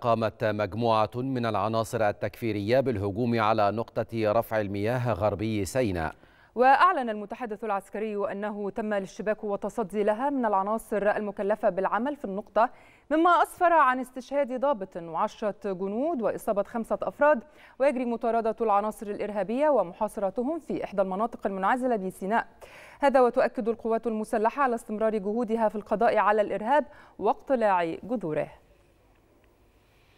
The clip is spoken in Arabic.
قامت مجموعة من العناصر التكفيرية بالهجوم على نقطة رفع المياه غربي سيناء وأعلن المتحدث العسكري أنه تم الاشتباك والتصدي لها من العناصر المكلفة بالعمل في النقطة مما أسفر عن استشهاد ضابط وعشرة جنود وإصابة خمسة أفراد ويجري مطاردة العناصر الإرهابية ومحاصرتهم في إحدى المناطق المنعزلة بسيناء هذا وتؤكد القوات المسلحة على استمرار جهودها في القضاء على الإرهاب واقتلاع جذوره